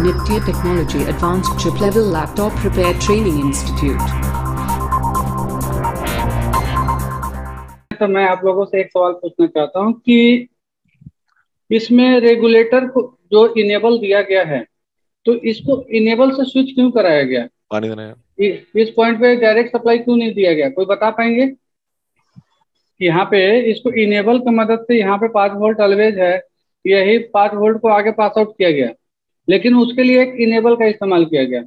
Nitya Technology Advanced Chip Level Laptop Repair Training Institute. तो मैं आप लोगों से एक सवाल पूछना चाहता हूँ कि इसमें रेगुलेटर को जो इनेबल दिया गया है तो इसको इनेबल से स्विच क्यों कराया गया पानी इस पॉइंट पे डायरेक्ट सप्लाई क्यों नहीं दिया गया कोई बता पाएंगे यहाँ पे इसको इनेबल की मदद से यहाँ पे पांच वोल्ट अलवेज है यही पांच वोल्ट को आगे पास आउट किया गया लेकिन उसके लिए एक इनेबल का इस्तेमाल किया गया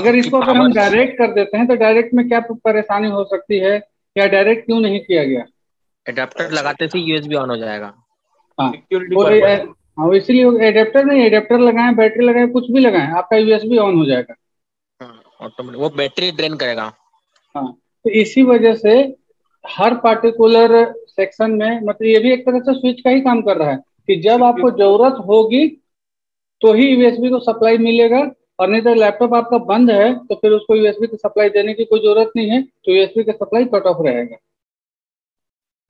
अगर इसको अगर हम डायरेक्ट कर देते हैं तो डायरेक्ट में क्या परेशानी हो सकती है या डायरेक्ट क्यों नहीं किया गया एडेप्टर लगाते थे यूएसबी ऑन हो जाएगा हाँ, हाँ इसीलिए एडेप्टर नहीं एडेप्टर लगाए बैटरी लगाए कुछ भी लगाए आपका यूएसबी ऑन हो जाएगा ऑटोमेटिक हाँ, वो बैटरी ड्रेन करेगा हाँ तो इसी वजह से हर पार्टिकुलर सेक्शन में मतलब ये भी एक तरह से स्विच का ही काम कर रहा है कि जब आपको जरूरत होगी तो ही यूएसबी को सप्लाई मिलेगा और नहीं तो लैपटॉप आपका बंद है तो फिर उसको यूएसबी की सप्लाई देने की कोई जरूरत नहीं है तो यूएसबी का सप्लाई कट ऑफ रहेगा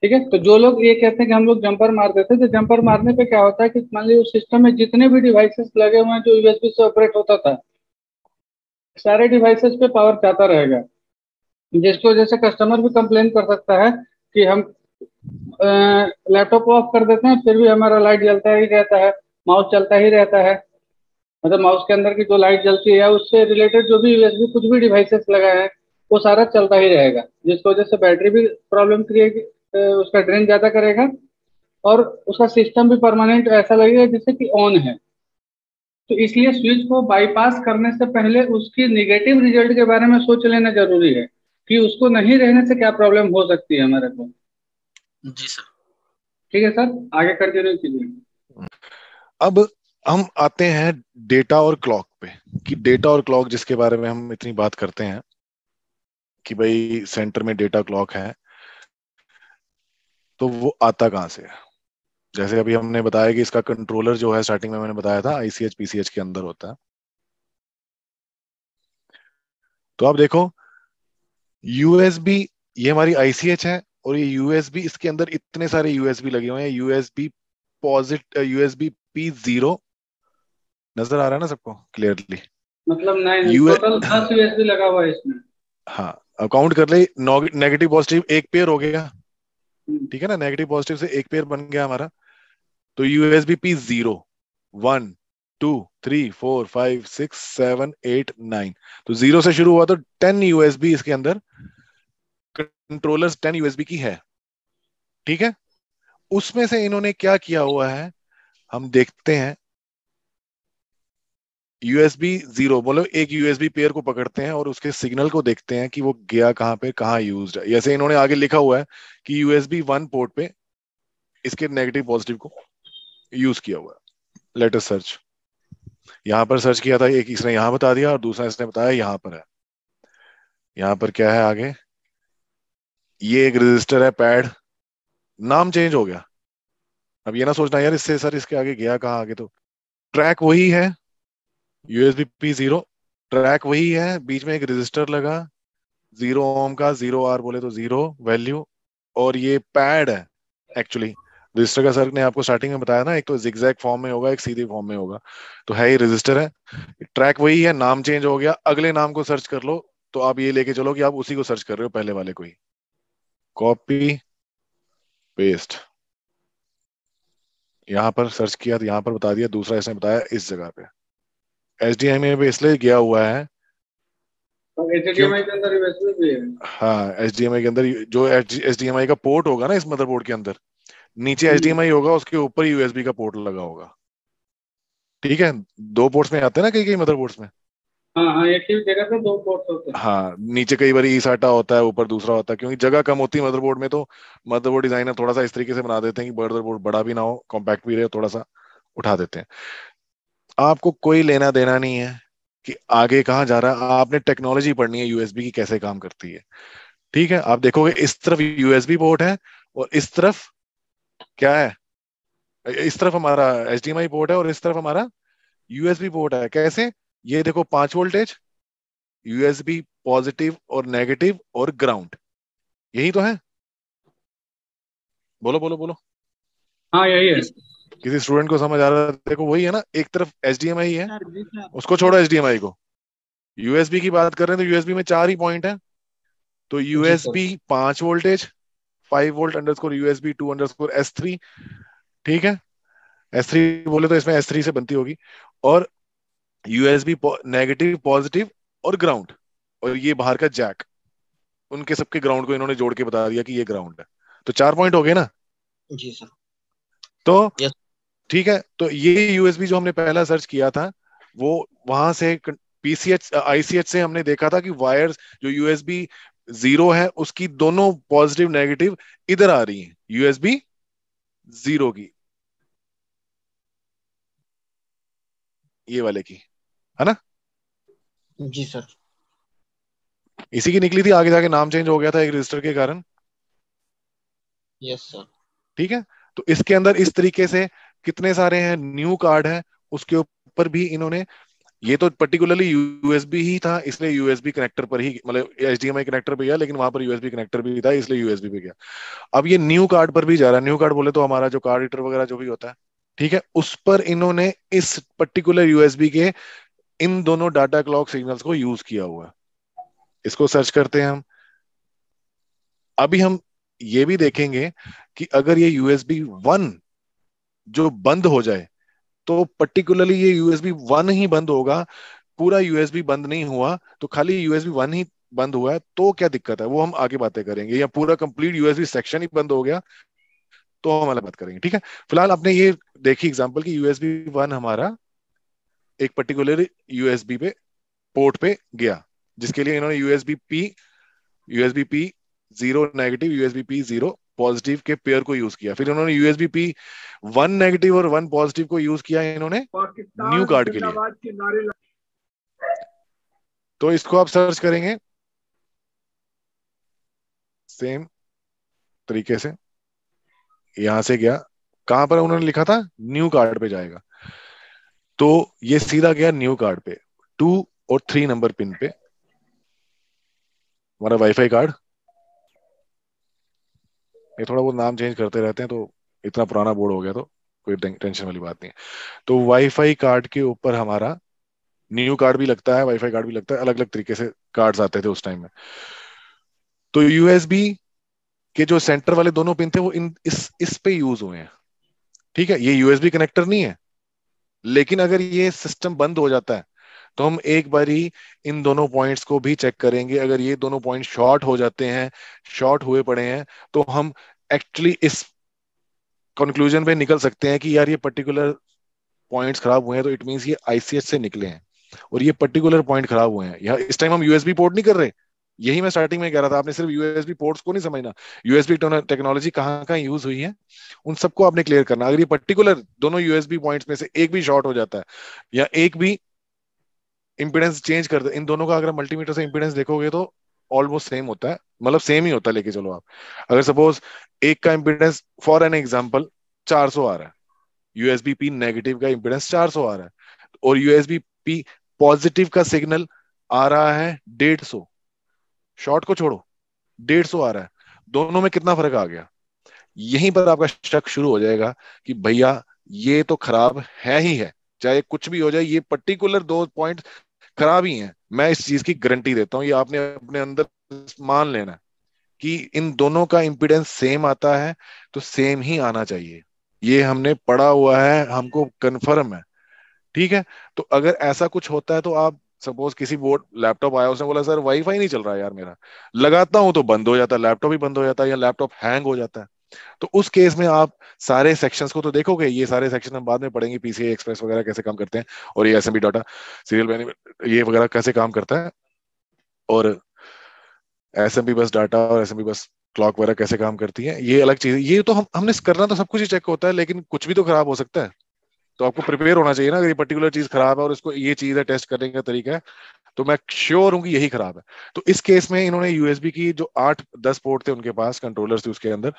ठीक है तो जो लोग ये कहते हैं कि हम लोग जंपर मार देते तो जंपर मारने पे क्या होता है कि मान लीजिए उस सिस्टम में जितने भी डिवाइसेस लगे हुए हैं जो यूएसबी से ऑपरेट होता था सारे डिवाइसेस पे पावर जाता रहेगा जिसकी वजह से कस्टमर भी कंप्लेन कर सकता है कि हम लैपटॉप ऑफ कर देते हैं फिर भी हमारा लाइट जलता ही रहता है माउस चलता ही रहता है मतलब माउस के अंदर की जो लाइट जलती है उससे रिलेटेड जो भी यूएसबी कुछ भी डिवाइसेस लगाए हैं वो सारा चलता ही रहेगा जिसकी वजह से बैटरी भी प्रॉब्लम क्रिएट उसका ड्रेन ज़्यादा करेगा और उसका सिस्टम भी परमानेंट ऐसा लगेगा जैसे कि ऑन है तो इसलिए स्विच को बाईपास करने से पहले उसकी निगेटिव रिजल्ट के बारे में सोच लेना जरूरी है कि उसको नहीं रहने से क्या प्रॉब्लम हो सकती है हमारे को जी सर ठीक है सर आगे कंटिन्यू कीजिए अब हम आते हैं डेटा और क्लॉक पे कि डेटा और क्लॉक जिसके बारे में हम इतनी बात करते हैं कि भाई सेंटर में डेटा क्लॉक है तो वो आता कहाँ से है जैसे अभी हमने बताया कि इसका कंट्रोलर जो है स्टार्टिंग में मैंने बताया था आईसीएच पीसीएच के अंदर होता है तो आप देखो यूएसबी ये हमारी आईसीएच है और ये यूएसबी इसके अंदर इतने सारे यूएसबी लगे हुए हैं USB positive USB P zero नजर आ रहा है ना सबको क्लियरली मतलब नाइन टोटल दस लगा हुआ है इसमें हाँ अकाउंट कर ले नेगेटिव पॉजिटिव एक पेयर हो गया हम्म। ठीक है ना नेगेटिव पॉजिटिव से एक पेयर बन गया हमारा तो USB P zero one two three four five six seven eight nine तो जीरो से शुरू हुआ तो टेन यूएसबी इसके अंदर कंट्रोलर्स टेन यूएसबी की है ठीक है उसमें से इन्होंने क्या किया हुआ है हम देखते हैं यूएसबी जीरो बोलो एक यूएसबी पेयर को पकड़ते हैं और उसके सिग्नल को देखते हैं कि वो गया कहां पे कहां यूज है जैसे इन्होंने आगे लिखा हुआ है कि यूएसबी वन पोर्ट पे इसके नेगेटिव पॉजिटिव को यूज किया हुआ है लेटर सर्च यहां पर सर्च किया था एक इसने यहां बता दिया और दूसरा इसने बताया यहां पर है यहां पर क्या है आगे ये एक रजिस्टर है पैड नाम चेंज हो गया अब ये ना सोचना यार इससे सर इसके आगे गया कहा आगे तो ट्रैक वही है यूएसबी पी जीरो ट्रैक वही है बीच में एक रजिस्टर लगा जीरो ओम का जीरो आर बोले तो जीरो वैल्यू और ये पैड है एक्चुअली रजिस्टर का सर ने आपको स्टार्टिंग में बताया ना एक तो जिग्जैग फॉर्म में होगा एक सीधे फॉर्म में होगा तो है ही रजिस्टर है ट्रैक वही है नाम चेंज हो गया अगले नाम को सर्च कर लो तो आप ये लेके चलो कि आप उसी को सर्च कर रहे हो पहले वाले को ही कॉपी पेस्ट यहाँ पर सर्च किया तो यहाँ पर बता दिया दूसरा इसने बताया इस जगह पे एच डी एम ए भी इसलिए गया हुआ है हाँ एच डी एम आई के अंदर हाँ, जो एच डी एम आई का पोर्ट होगा ना इस मदरबोर्ड के अंदर नीचे एच डी एम आई होगा उसके ऊपर यूएसबी का पोर्ट लगा होगा ठीक है दो पोर्ट्स में आते हैं ना कई कई मदरबोर्ड्स में हाँ एक हाँ, ही जगह दो होते हैं हाँ नीचे कई बार ईसाटा होता है ऊपर दूसरा होता है क्योंकि जगह कम होती है मदरबोर्ड में तो मदरबोर्ड डिजाइनर थोड़ा सा इस तरीके से बना देते हैं कि मदरबोर्ड बड़ा भी ना हो कॉम्पैक्ट भी रहे थोड़ा सा उठा देते हैं आपको कोई लेना देना नहीं है कि आगे कहाँ जा रहा है आपने टेक्नोलॉजी पढ़नी है यूएसबी की कैसे काम करती है ठीक है आप देखोगे इस तरफ यूएसबी पोर्ट है और इस तरफ क्या है इस तरफ हमारा एच पोर्ट है और इस तरफ हमारा यूएसबी पोर्ट है कैसे ये देखो पांच वोल्टेज यूएसबी पॉजिटिव और नेगेटिव और ग्राउंड यही तो है बोलो बोलो बोलो हाँ यही है किसी स्टूडेंट को समझ आ रहा है देखो वही है ना एक तरफ एच है हाँ, हाँ। उसको छोड़ो एच को यूएसबी की बात कर रहे हैं तो यूएसबी में चार ही पॉइंट है तो यूएसबी पांच voltage five volt under underscore USB two under score S three ठीक है एस थ्री बोले तो इसमें एस थ्री से बनती होगी और यूएसबी नेगेटिव पॉजिटिव और ग्राउंड और ये बाहर का जैक उनके सबके ग्राउंड को इन्होंने जोड़ के बता दिया कि ये ग्राउंड है तो चार पॉइंट हो गए ना जी सर तो ठीक है तो ये यूएसबी जो हमने पहला सर्च किया था वो वहां से पीसीएच आईसीएच से हमने देखा था कि वायर्स जो यूएसबी जीरो है उसकी दोनों पॉजिटिव नेगेटिव इधर आ रही है यूएसबी जीरो की ये वाले की है ना जी सर इसी की निकली थी आगे जाके नाम चेंज हो गया था एक रजिस्टर के कारण यस सर ठीक है तो इसके अंदर इस तरीके से कितने सारे हैं न्यू कार्ड है उसके ऊपर भी इन्होंने ये तो पर्टिकुलरली यूएसबी ही था इसलिए यूएसबी कनेक्टर पर ही मतलब आई कनेक्टर पर गया लेकिन वहां पर यूएसबी कनेक्टर भी था इसलिए यूएसबी पे गया अब ये न्यू कार्ड पर भी जा रहा है न्यू कार्ड बोले तो हमारा जो कार्ड रीडर वगैरह जो भी होता है ठीक है उस पर इन्होंने इस पर्टिकुलर यूएसबी के इन दोनों डाटा क्लॉक सिग्नल्स को यूज किया हुआ है इसको सर्च करते हैं हम अभी हम ये भी देखेंगे कि अगर ये यूएसबी वन जो बंद हो जाए तो पर्टिकुलरली ये यूएसबी वन ही बंद होगा पूरा यूएसबी बंद नहीं हुआ तो खाली यूएसबी वन ही बंद हुआ है तो क्या दिक्कत है वो हम आगे बातें करेंगे या पूरा कंप्लीट यूएसबी सेक्शन ही बंद हो गया तो हम अलग बात करेंगे ठीक है फिलहाल आपने ये देखी एग्जाम्पल की यूएसबी वन हमारा एक पर्टिकुलर यूएसबी पे पोर्ट पे गया जिसके लिए इन्होंने USB P USB P zero negative USB P zero positive के पेयर को यूज किया फिर उन्होंने यूएसबी पी वन नेगेटिव और वन पॉजिटिव को यूज किया इन्होंने न्यू कार्ड के लिए तो इसको आप सर्च करेंगे सेम तरीके से यहां से गया कहां पर उन्होंने लिखा था न्यू कार्ड पे जाएगा तो ये सीधा गया न्यू कार्ड पे टू और थ्री नंबर पिन पे हमारा वाईफाई कार्ड ये थोड़ा बहुत नाम चेंज करते रहते हैं तो इतना पुराना बोर्ड हो गया तो कोई टेंशन वाली बात नहीं है तो वाईफाई कार्ड के ऊपर हमारा न्यू कार्ड भी लगता है वाईफाई कार्ड भी लगता है अलग अलग तरीके से कार्ड्स आते थे उस टाइम में तो यूएसबी के जो सेंटर वाले दोनों पिन थे वो इन इस इस पे यूज हुए हैं ठीक है ये यूएसबी कनेक्टर नहीं है लेकिन अगर ये सिस्टम बंद हो जाता है तो हम एक बार ही इन दोनों पॉइंट्स को भी चेक करेंगे अगर ये दोनों पॉइंट शॉर्ट हो जाते हैं शॉर्ट हुए पड़े हैं तो हम एक्चुअली इस कंक्लूजन पे निकल सकते हैं कि यार ये पर्टिकुलर पॉइंट्स खराब हुए हैं तो इट मीन्स ये आईसीएच से निकले हैं और ये पर्टिकुलर पॉइंट खराब हुए हैं यहाँ इस टाइम हम यूएसबी पोर्ट नहीं कर रहे यही मैं स्टार्टिंग में कह रहा था आपने सिर्फ यूएसबी पोर्ट्स को नहीं समझना यूएसबी टेक्नोलॉजी कहाँ कहाँ यूज हुई है उन सबको आपने क्लियर करना अगर ये पर्टिकुलर दोनों यूएसबी पॉइंट्स में से एक भी शॉर्ट हो जाता है या एक भी इम्पिडेंस चेंज कर दे इन दोनों का अगर मल्टीमीटर से इम्पिडेंस देखोगे तो ऑलमोस्ट सेम होता है मतलब सेम ही होता है लेके चलो आप अगर सपोज एक का इम्पिडेंस फॉर एन एग्जाम्पल 400 आ रहा है यूएसबी पी नेगेटिव का इम्पिडेंस 400 आ रहा है और यूएसबी पी पॉजिटिव का सिग्नल आ रहा है 150 शॉर्ट को छोड़ो डेढ़ सौ आ रहा है दोनों में कितना फर्क आ गया यहीं पर आपका शक शुरू हो जाएगा कि भैया ये तो खराब है ही है चाहे कुछ भी हो जाए ये पर्टिकुलर दो पॉइंट खराब ही है मैं इस चीज की गारंटी देता हूँ ये आपने अपने अंदर मान लेना कि इन दोनों का इम्पिडेंस सेम आता है तो सेम ही आना चाहिए ये हमने पढ़ा हुआ है हमको कन्फर्म है ठीक है तो अगर ऐसा कुछ होता है तो आप सपोज किसी बोर्ड लैपटॉप आया उसने बोला सर वाईफाई नहीं चल रहा यार मेरा लगाता हूं तो बंद हो जाता है लैपटॉप ही बंद हो जाता है या लैपटॉप हैंग हो जाता है तो उस केस में आप सारे सेक्शंस को तो देखोगे ये सारे सेक्शन हम बाद में पढ़ेंगे पीसीए एक्सप्रेस वगैरह कैसे काम करते हैं और ये एस डाटा सीरियल ये वगैरह कैसे काम करता है और एस बस डाटा और एस बस क्लॉक वगैरह कैसे काम करती है ये अलग चीज ये तो हम हमने करना तो सब कुछ ही चेक होता है लेकिन कुछ भी तो खराब हो सकता है तो आपको प्रिपेयर होना चाहिए ना अगर ये पर्टिकुलर चीज खराब है और इसको ये चीज है टेस्ट करने का तरीका है तो मैं श्योर हूँ कि यही खराब है तो इस केस में इन्होंने यूएसबी की जो आठ दस पोर्ट थे उनके पास कंट्रोलर थे उसके अंदर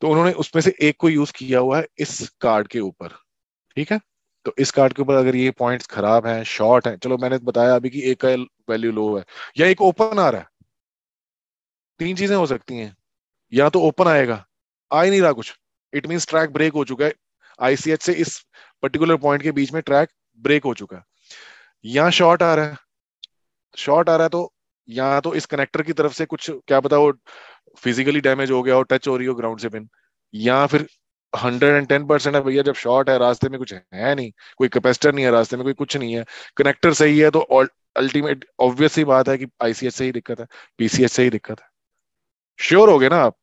तो उन्होंने उसमें से एक को यूज किया हुआ है इस कार्ड के ऊपर ठीक है तो इस कार्ड के ऊपर अगर ये पॉइंट्स खराब हैं शॉर्ट हैं चलो मैंने बताया अभी कि एक का वैल्यू लो है या एक ओपन आ रहा है तीन चीजें हो सकती हैं या तो ओपन आएगा आ ही नहीं रहा कुछ इट मीन ट्रैक ब्रेक हो चुका है आईसीएच से इस पर्टिकुलर पॉइंट के बीच में ट्रैक ब्रेक हो चुका है यहाँ शॉर्ट आ रहा है शॉर्ट आ रहा है तो यहाँ तो इस कनेक्टर की तरफ से कुछ क्या पता वो फिजिकली डैमेज हो गया हो टच हो रही हो ग्राउंड से पिन या फिर हंड्रेड एंड टेन परसेंट है भैया जब शॉर्ट है रास्ते में कुछ है नहीं कोई कैपेसिटर नहीं है रास्ते में कोई कुछ नहीं है कनेक्टर सही है तो अल्टीमेट ऑब्वियस ही बात है कि आईसीएच से ही दिक्कत है पीसीएच से ही दिक्कत है श्योर हो गए ना आप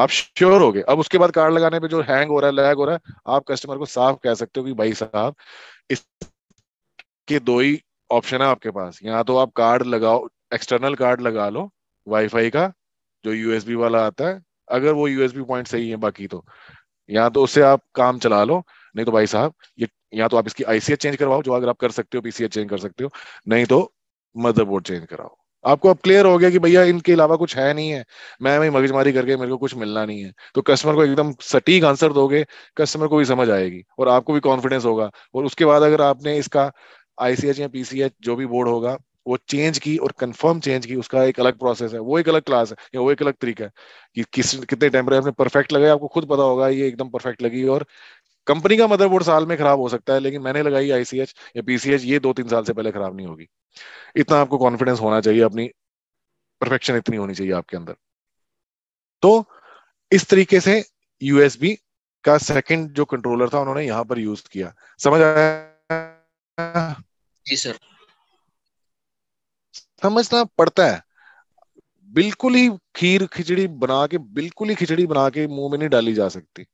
आप श्योर हो गए अब उसके बाद कार्ड लगाने पे जो हैंग हो रहा है लैग हो रहा है आप कस्टमर को साफ कह सकते हो कि भाई साहब इसके दो ही ऑप्शन है आपके पास यहाँ तो आप कार्ड लगाओ एक्सटर्नल कार्ड लगा लो वाईफाई का जो यूएसबी वाला आता है अगर वो यूएसबी पॉइंट सही है बाकी तो यहाँ तो उससे आप काम चला लो नहीं तो भाई साहब ये या तो आप इसकी आईसीएच चेंज करवाओ जो अगर आप कर सकते हो पीसीएच चेंज कर सकते हो नहीं तो मदरबोर्ड चेंज कराओ आपको अब क्लियर हो गया कि भैया इनके अलावा कुछ है नहीं है मैं वही मगजमारी करके मेरे को कुछ मिलना नहीं है तो कस्टमर को एकदम सटीक आंसर दोगे कस्टमर को भी समझ आएगी और आपको भी कॉन्फिडेंस होगा और उसके बाद अगर आपने इसका आईसीएच या पीसीएच जो भी बोर्ड होगा वो चेंज की और कंफर्म चेंज की उसका एक अलग प्रोसेस है वो एक अलग क्लास है या वो एक अलग तरीका है कि किस कितने टेम्परे में परफेक्ट लगे आपको खुद पता होगा ये एकदम परफेक्ट लगी और कंपनी का मदरबोर्ड साल में खराब हो सकता है लेकिन मैंने लगाई आईसीएच या पीसीएच ये दो तीन साल से पहले खराब नहीं होगी इतना आपको कॉन्फिडेंस होना चाहिए अपनी परफेक्शन इतनी होनी चाहिए आपके अंदर तो इस तरीके से यूएसबी का सेकंड जो कंट्रोलर था उन्होंने यहां पर यूज किया समझ आया जी सर समझना पड़ता है बिल्कुल ही खीर खिचड़ी बना के बिल्कुल ही खिचड़ी बना के मुंह में नहीं डाली जा सकती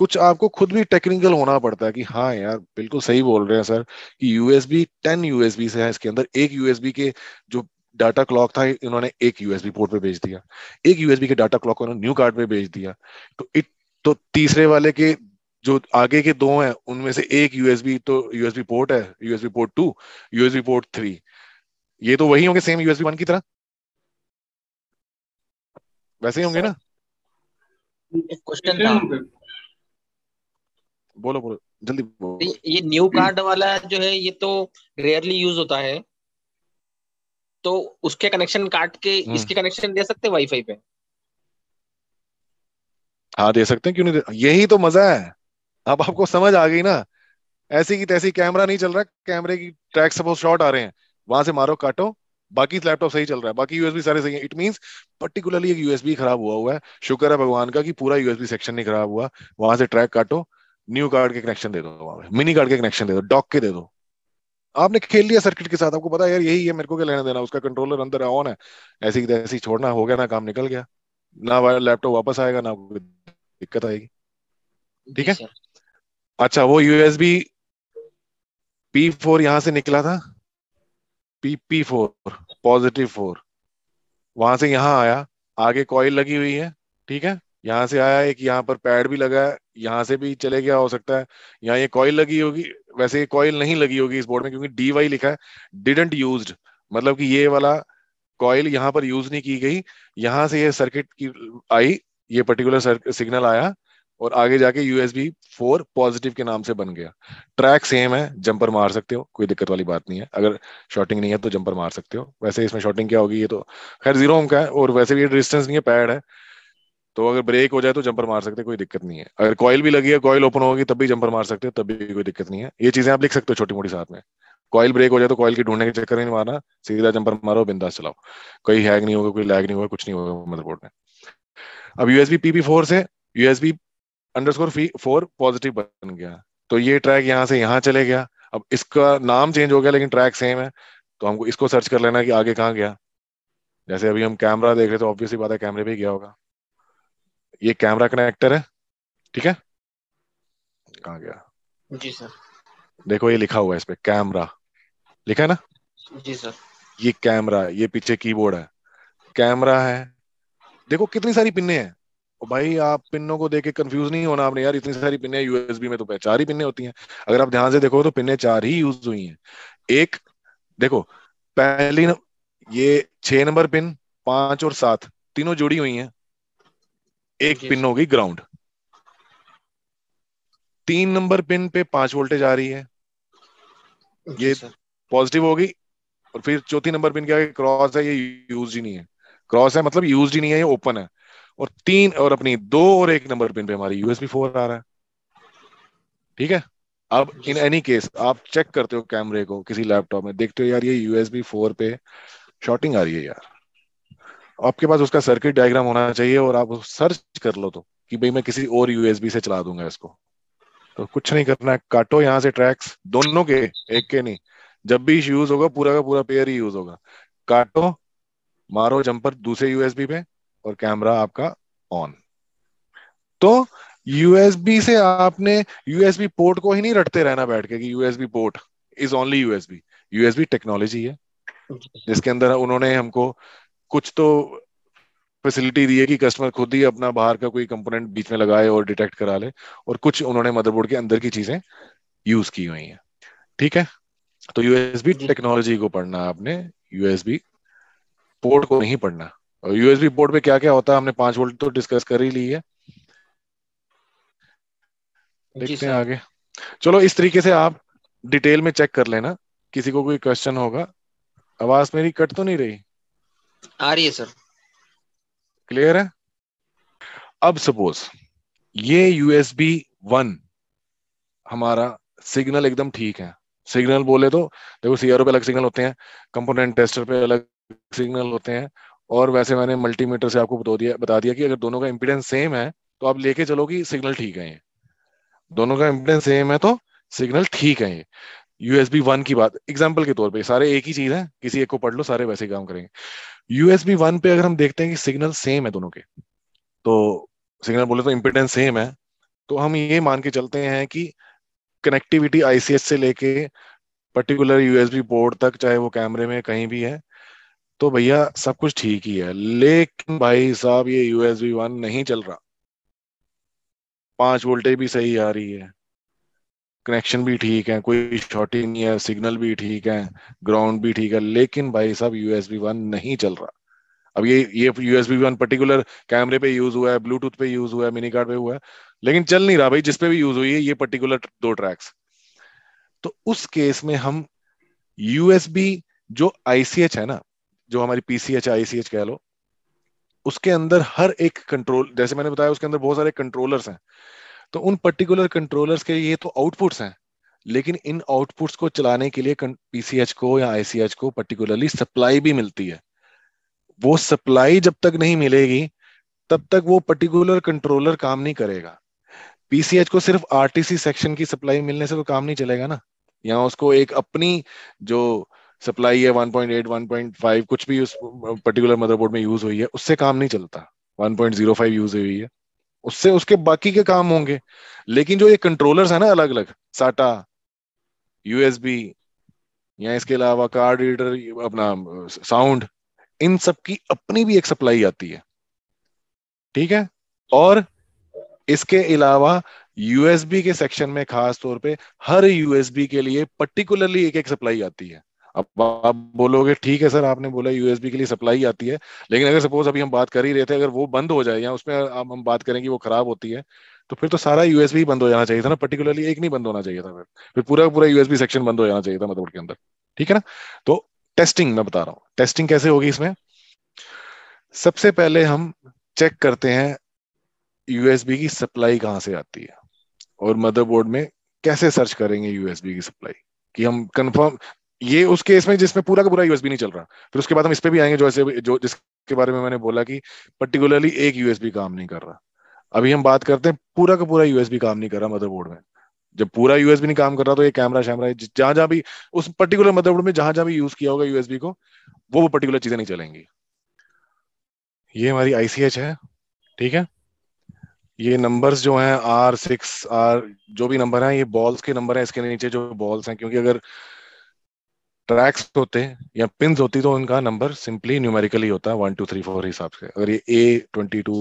कुछ आपको खुद भी टेक्निकल होना पड़ता है कि हाँ यार बिल्कुल सही बोल रहे हैं सर कि यूएसबी टेन यूएसबी से है इसके अंदर एक यूएसबी के जो डाटा क्लॉक था इन्होंने एक यूएसबी पोर्ट पे भेज दिया एक यूएसबी के डाटा क्लॉक को इन्होंने न्यू कार्ड पे भेज दिया तो इट तो तीसरे वाले के जो आगे के दो हैं उनमें से एक यूएसबी तो यूएसबी पोर्ट है USB port two USB port three ये तो वही होंगे सेम यूएसबी वन की तरह वैसे ही होंगे ना एक क्वेश्चन था बोलो बोलो जल्दी बोलो ये न्यू कार्ड वाला जो है ये तो रेयरली यूज होता है तो उसके कनेक्शन काट के हम्म। इसके कनेक्शन दे सकते वाईफाई पे हाँ दे सकते हैं क्यों नहीं यही तो मजा है अब आपको समझ आ गई ना ऐसी की तैसी कैमरा नहीं चल रहा कैमरे की ट्रैक सपोज शॉट आ रहे हैं वहां से मारो काटो बाकी लैपटॉप सही चल रहा है बाकी यूएसबी सारे सही है इट मीन पर्टिकुलरली एक यूएसबी खराब हुआ हुआ है शुक्र है भगवान का कि पूरा यूएसबी सेक्शन नहीं खराब हुआ वहां से ट्रैक काटो न्यू कार्ड के कनेक्शन दे दो वहां मिनी कार्ड के कनेक्शन दे दो डॉक के दे दो आपने खेल लिया सर्किट के साथ आपको पता है यार यही है मेरे को क्या लेना देना उसका कंट्रोलर अंदर ऑन है ऐसी ऐसी छोड़ना हो गया ना काम निकल गया ना लैपटॉप वापस आएगा ना कोई दिक्कत आएगी ठीक है अच्छा वो यूएसबी पी फोर यहां से निकला था P P four positive four वहां से यहां आया आगे कॉइल लगी हुई है ठीक है यहाँ से आया एक यहाँ पर पैड भी लगा है यहाँ से भी चले गया हो सकता है यहाँ ये कॉइल लगी होगी वैसे ये कॉइल नहीं लगी होगी इस बोर्ड में क्योंकि डी वाई लिखा है डिडेंट यूज मतलब कि ये वाला कॉइल यहाँ पर यूज नहीं की गई यहाँ से ये सर्किट की आई ये पर्टिकुलर सिग्नल आया और आगे जाके यूएसबी फोर पॉजिटिव के नाम से बन गया ट्रैक सेम है जंपर मार सकते हो कोई दिक्कत वाली बात नहीं है अगर शॉटिंग नहीं है तो जंपर मार सकते हो वैसे इसमें शॉटिंग क्या होगी ये तो खैर जीरो का है और वैसे भी डिस्टेंस नहीं है पैड है तो अगर ब्रेक हो जाए तो जंपर मार सकते कोई दिक्कत नहीं है अगर कॉइल भी लगी है कॉइल ओपन होगी तब भी जंपर मार सकते हो तब भी कोई दिक्कत नहीं है ये चीजें आप लिख सकते हो छोटी मोटी साथ में कॉइल ब्रेक हो जाए तो कॉइल की ढूंढने के चक्कर नहीं मारना सीधा जंपर मारो बिंदास चलाओ कोई हैग नहीं होगा कोई लैग नहीं होगा कुछ नहीं होगा मदरबोर्ड में अब यूएसबी पीपी फोर से USB underscore four positive बन गया तो ये ट्रैक यहाँ से यहाँ चले गया अब इसका नाम चेंज हो गया लेकिन ट्रैक सेम है तो हमको इसको सर्च कर लेना कि आगे कहाँ गया जैसे अभी हम कैमरा देख रहे थे ऑब्वियसली बात है कैमरे पे गया होगा ये कैमरा कनेक्टर है ठीक है कहा गया जी सर देखो ये लिखा हुआ है इस पे कैमरा लिखा है ना जी सर ये कैमरा ये पीछे कीबोर्ड है कैमरा है देखो कितनी सारी पिन्ने हैं और भाई आप पिन्नों को देख के कंफ्यूज नहीं होना आपने यार इतनी सारी पिन्ने यूएसबी में तो चार ही पिन्ने होती हैं अगर आप ध्यान से देखो तो पिन्ने चार ही यूज हुई हैं एक देखो पहली न, ये छह नंबर पिन पांच और सात तीनों जुड़ी हुई हैं एक पिन होगी ग्राउंड तीन नंबर पिन पे पांच वोल्टेज आ रही है ये पॉजिटिव होगी और फिर चौथी नंबर पिन क्या है क्रॉस है ये यूज ही नहीं है क्रॉस है मतलब यूज ही नहीं है ये ओपन है और तीन और अपनी दो और एक नंबर पिन पे हमारी यूएसबी फोर आ रहा है ठीक है अब इन एनी केस आप चेक करते हो कैमरे को किसी लैपटॉप में देखते हो यार ये यूएसबी फोर पे शॉर्टिंग आ रही है यार आपके पास उसका सर्किट डायग्राम होना चाहिए और आप सर्च कर लो तो कि भाई मैं किसी और यूएसबी से चला दूंगा इसको तो कुछ नहीं करना है काटो यहाँ से ट्रैक्स दोनों के एक के नहीं जब भी यूज होगा पूरा का पूरा पेयर ही यूज होगा काटो मारो जंपर दूसरे यूएसबी पे और कैमरा आपका ऑन तो यूएसबी से आपने यूएसबी पोर्ट को ही नहीं रटते रहना बैठ के कि USB port is only USB USB technology है जिसके अंदर उन्होंने हमको कुछ तो फैसिलिटी दी है कि कस्टमर खुद ही अपना बाहर का कोई कंपोनेंट बीच में लगाए और डिटेक्ट करा ले और कुछ उन्होंने मदरबोर्ड के अंदर की चीजें यूज की हुई हैं ठीक है तो यूएसबी टेक्नोलॉजी को पढ़ना आपने यूएसबी पोर्ट को नहीं पढ़ना और यूएसबी पोर्ट पे क्या क्या होता है हमने पांच वोल्ट तो डिस्कस कर ही ली है देखते हैं आगे चलो इस तरीके से आप डिटेल में चेक कर लेना किसी को कोई क्वेश्चन होगा आवाज मेरी कट तो नहीं रही आ रही है सर क्लियर है अब सपोज ये यूएसबी वन हमारा सिग्नल एकदम ठीक है सिग्नल बोले तो देखो सीआरओ पे अलग सिग्नल होते हैं कंपोनेंट टेस्टर पे अलग सिग्नल होते हैं और वैसे मैंने मल्टीमीटर से आपको बता दिया बता दिया कि अगर दोनों का इम्पिडेंस सेम है तो आप लेके चलो कि सिग्नल ठीक है ये दोनों का इम्पिडेंस सेम है तो सिग्नल ठीक है ये यूएसबी वन की बात एग्जाम्पल के तौर पे सारे एक ही चीज है किसी एक को पढ़ लो सारे वैसे ही काम करेंगे यूएसबी वन पे अगर हम देखते हैं कि सिग्नल सेम है दोनों के तो सिग्नल बोले तो इम्पोर्टेंस सेम है तो हम ये मान के चलते हैं कि कनेक्टिविटी आईसीएस से लेके पर्टिकुलर यूएसबी बोर्ड तक चाहे वो कैमरे में कहीं भी है तो भैया सब कुछ ठीक ही है लेकिन भाई साहब ये यूएसबी वन नहीं चल रहा पांच वोल्टेज भी सही आ रही है कनेक्शन भी ठीक है कोई शॉर्टिंग नहीं है सिग्नल भी ठीक है ग्राउंड भी ठीक है लेकिन भाई साहब यूएसबी वन नहीं चल रहा अब ये ये यूएसबी वन पर्टिकुलर कैमरे पे यूज हुआ है ब्लूटूथ पे यूज हुआ है मिनी कार्ड पे हुआ है लेकिन चल नहीं रहा भाई जिसपे भी यूज हुई है ये पर्टिकुलर दो ट्रैक्स तो उस केस में हम यूएसबी जो आईसीएच है ना जो हमारी पीसीएच आईसीएच कह लो उसके अंदर हर एक कंट्रोल जैसे मैंने बताया उसके अंदर बहुत सारे कंट्रोलर्स हैं तो उन पर्टिकुलर कंट्रोलर्स के ये तो आउटपुट्स हैं लेकिन इन आउटपुट्स को चलाने के लिए पीसीएच को या आईसीएच को पर्टिकुलरली सप्लाई भी मिलती है वो सप्लाई जब तक नहीं मिलेगी तब तक वो पर्टिकुलर कंट्रोलर काम नहीं करेगा पीसीएच को सिर्फ आरटीसी सेक्शन की सप्लाई मिलने से तो काम नहीं चलेगा ना यहाँ उसको एक अपनी जो सप्लाई है 1.8 1.5 कुछ भी उस पर्टिकुलर मदरबोर्ड में यूज हुई है उससे काम नहीं चलता 1.05 यूज हुई है उससे उसके बाकी के काम होंगे लेकिन जो ये कंट्रोलर्स है ना अलग अलग साटा यूएसबी या इसके अलावा कार्ड रीडर अपना साउंड इन सब की अपनी भी एक सप्लाई आती है ठीक है और इसके अलावा यूएसबी के सेक्शन में खास तौर पे हर यूएसबी के लिए पर्टिकुलरली एक एक सप्लाई आती है अब आप बोलोगे ठीक है सर आपने बोला यूएसबी के लिए सप्लाई आती है लेकिन अगर सपोज अभी हम बात कर ही रहे थे अगर वो बंद हो जाए या उसमें आप हम बात करें कि वो खराब होती है तो फिर तो सारा यूएसबी बंद हो जाना चाहिए था ना पर्टिकुलरली एक नहीं बंद होना चाहिए था फिर फिर पूरा पूरा यूएसबी सेक्शन बंद हो जाना चाहिए था मदरबोर्ड के अंदर ठीक है ना तो टेस्टिंग मैं बता रहा हूँ टेस्टिंग कैसे होगी इसमें सबसे पहले हम चेक करते हैं यूएसबी की सप्लाई कहाँ से आती है और मदरबोर्ड में कैसे सर्च करेंगे यूएसबी की सप्लाई कि हम कंफर्म ये उस केस में जिसमें पूरा का पूरा यूएसबी नहीं चल रहा फिर उसके बाद हम इस पे भी आएंगे जो ऐसे जो जिसके बारे में मैंने बोला कि पर्टिकुलरली एक यूएसबी काम नहीं कर रहा अभी हम बात करते हैं पूरा का पूरा यूएसबी काम नहीं कर रहा मदरबोर्ड में जब पूरा यूएसबी नहीं काम कर रहा तो ये कैमरा शैमरा जहां जहां भी उस पर्टिकुलर मदरबोर्ड में जहां जहां भी यूज किया होगा यूएसबी को वो वो पर्टिकुलर चीजें नहीं चलेंगी ये हमारी आईसीएच है ठीक है ये नंबर्स जो हैं आर सिक्स आर जो भी नंबर हैं ये बॉल्स के नंबर हैं इसके नीचे जो बॉल्स हैं क्योंकि अगर ट्रैक्स होते या पिन होती तो उनका नंबर सिंपली न्यूमेरिकली होता है वन टू थ्री फोर हिसाब से अगर ये ए ट्वेंटी टू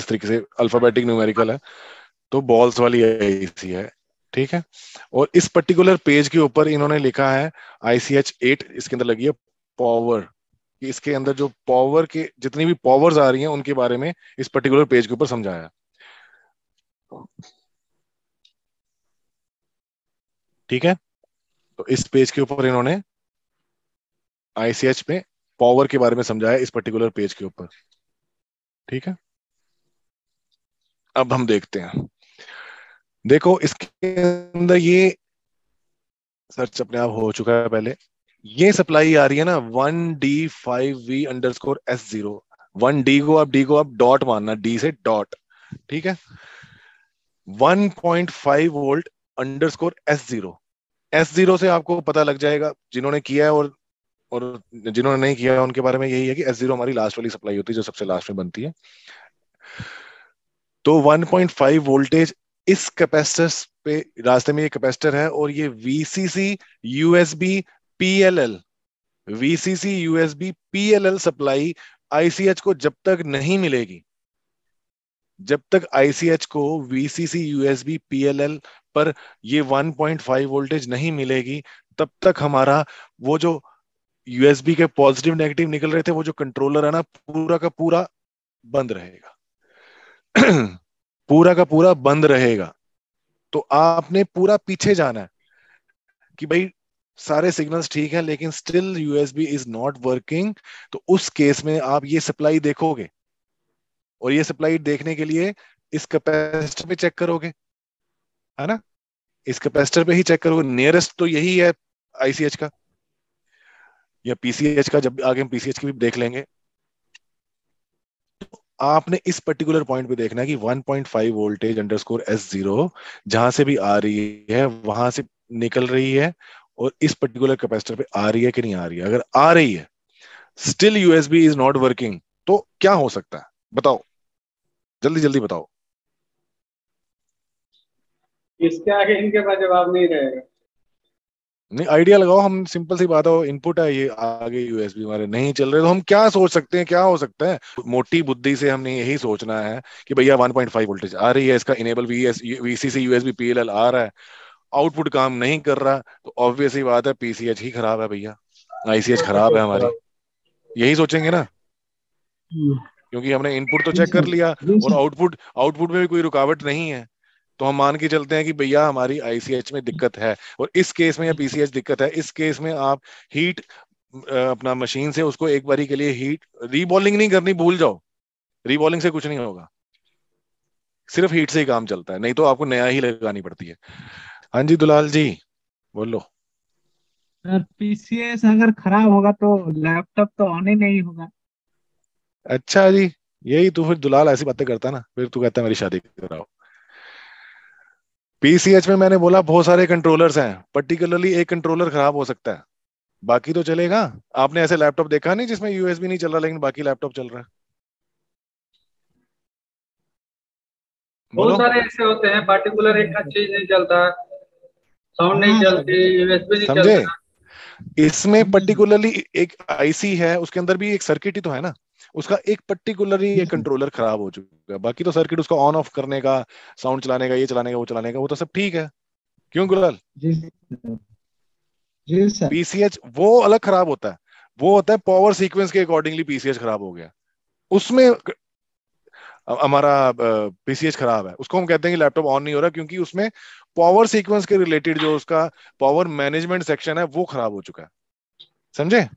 इस तरीके से अल्फाबेटिक न्यूमेरिकल है तो बॉल्स वाली आईसी है ठीक है और इस पर्टिकुलर पेज के ऊपर इन्होंने लिखा है आईसीएच एट इसके अंदर लगी है पावर कि इसके अंदर जो पावर के जितनी भी पावर्स आ रही हैं उनके बारे में इस पर्टिकुलर पेज के ऊपर समझाया ठीक है तो इस पेज के ऊपर इन्होंने आईसीएच में पावर के बारे में समझाया इस पर्टिकुलर पेज के ऊपर ठीक है अब हम देखते हैं देखो इसके अंदर ये सर्च अपने आप हो चुका है पहले ये सप्लाई आ रही है ना one D five V under score S zero one D को आप डी को आप डॉट मानना डी से डॉट ठीक है one point five volt under score S zero S zero से आपको पता लग जाएगा जिन्होंने किया है और और जिन्होंने नहीं किया उनके बारे में यही है कि एस जीरो हमारी लास्ट वाली सप्लाई होती है जो सबसे लास्ट में बनती है तो 1.5 वोल्टेज इस कैपेसिटर पे रास्ते में ये कैपेसिटर है और ये VCC USB PLL VCC USB PLL supply ICH को जब तक नहीं मिलेगी जब तक आईसीएच को VCC USB PLL पर ये 1.5 वोल्टेज नहीं मिलेगी तब तक हमारा वो जो यूएसबी के पॉजिटिव नेगेटिव निकल रहे थे वो जो कंट्रोलर है ना पूरा का पूरा बंद रहेगा पूरा का पूरा बंद रहेगा तो आपने पूरा पीछे जाना है कि भाई सारे सिग्नल्स ठीक है लेकिन still USB is not working तो उस केस में आप ये सप्लाई देखोगे और ये सप्लाई देखने के लिए इस कैपेसिटर पे चेक करोगे है ना इस कैपेसिटर पे ही चेक करोगे नियरेस्ट तो यही है आईसीएच का या पीसीएच का जब आगे हम पीसीएच की भी देख लेंगे तो आपने इस पर्टिकुलर पॉइंट पे देखना है कि 1.5 वोल्टेज अंडरस्कोर एस जीरो जहां से भी आ रही है वहां से निकल रही है और इस पर्टिकुलर कैपेसिटर पे आ रही है कि नहीं आ रही है अगर आ रही है still USB is not working तो क्या हो सकता है बताओ जल्दी जल्दी बताओ इसके आगे इनके पास जवाब नहीं रहेगा नहीं आइडिया लगाओ हम सिंपल सी बात हो इनपुट है ये आगे यूएसबी हमारे नहीं चल रहे तो हम क्या सोच सकते हैं क्या हो सकता है मोटी बुद्धि से हमने यही सोचना है कि भैया 1.5 वोल्टेज आ रही है इसका इनेबल वीसीसी यूएसबी पीएलएल आ रहा है आउटपुट काम नहीं कर रहा तो ऑब्वियस ही बात है पीसीएच ही खराब है भैया आईसीएच खराब है हमारी यही सोचेंगे ना हम्म। क्योंकि हमने इनपुट तो चेक कर लिया और आउटपुट आउटपुट में भी कोई रुकावट नहीं है तो हम मान के चलते हैं कि भैया हमारी आईसीएच में दिक्कत है और इस केस में या पीसीएच दिक्कत है इस केस में आप हीट अपना मशीन से उसको एक बारी के लिए हीट रीबॉलिंग नहीं करनी भूल जाओ रीबॉलिंग से कुछ नहीं होगा सिर्फ हीट से ही काम चलता है नहीं तो आपको नया ही लगानी पड़ती है हाँ जी दुलाल जी बोलो पीसीएस अगर खराब होगा तो लैपटॉप तो ऑन ही नहीं होगा अच्छा जी यही तू तो फिर दुलाल ऐसी बातें करता ना फिर तू कहता है मेरी शादी कराओ पीसीएच में मैंने बोला बहुत सारे कंट्रोलर्स हैं पर्टिकुलरली एक कंट्रोलर खराब हो सकता है बाकी तो चलेगा आपने ऐसे लैपटॉप देखा नहीं जिसमें यूएसबी नहीं चल रहा लेकिन बाकी लैपटॉप चल रहा है बहुत सारे ऐसे होते हैं पार्टिकुलर एक चीज नहीं चलता साउंड नहीं हम्म। चलती यूएसबी नहीं चलता इसमें पर्टिकुलरली एक आईसी है उसके अंदर भी एक सर्किट ही तो है ना उसका एक पर्टिकुलर ही कंट्रोलर खराब हो चुका है बाकी तो सर्किट उसका ऑन ऑफ करने का साउंड चलाने का ये चलाने का वो चलाने का वो तो सब ठीक है क्यों गुलाल पीसीएच वो अलग खराब होता है वो होता है पावर सीक्वेंस के अकॉर्डिंगली पीसीएच खराब हो गया उसमें हमारा पीसीएच खराब है उसको हम कहते हैं कि लैपटॉप ऑन नहीं हो रहा क्योंकि उसमें पावर सीक्वेंस के रिलेटेड जो उसका पावर मैनेजमेंट सेक्शन है वो खराब हो चुका है समझे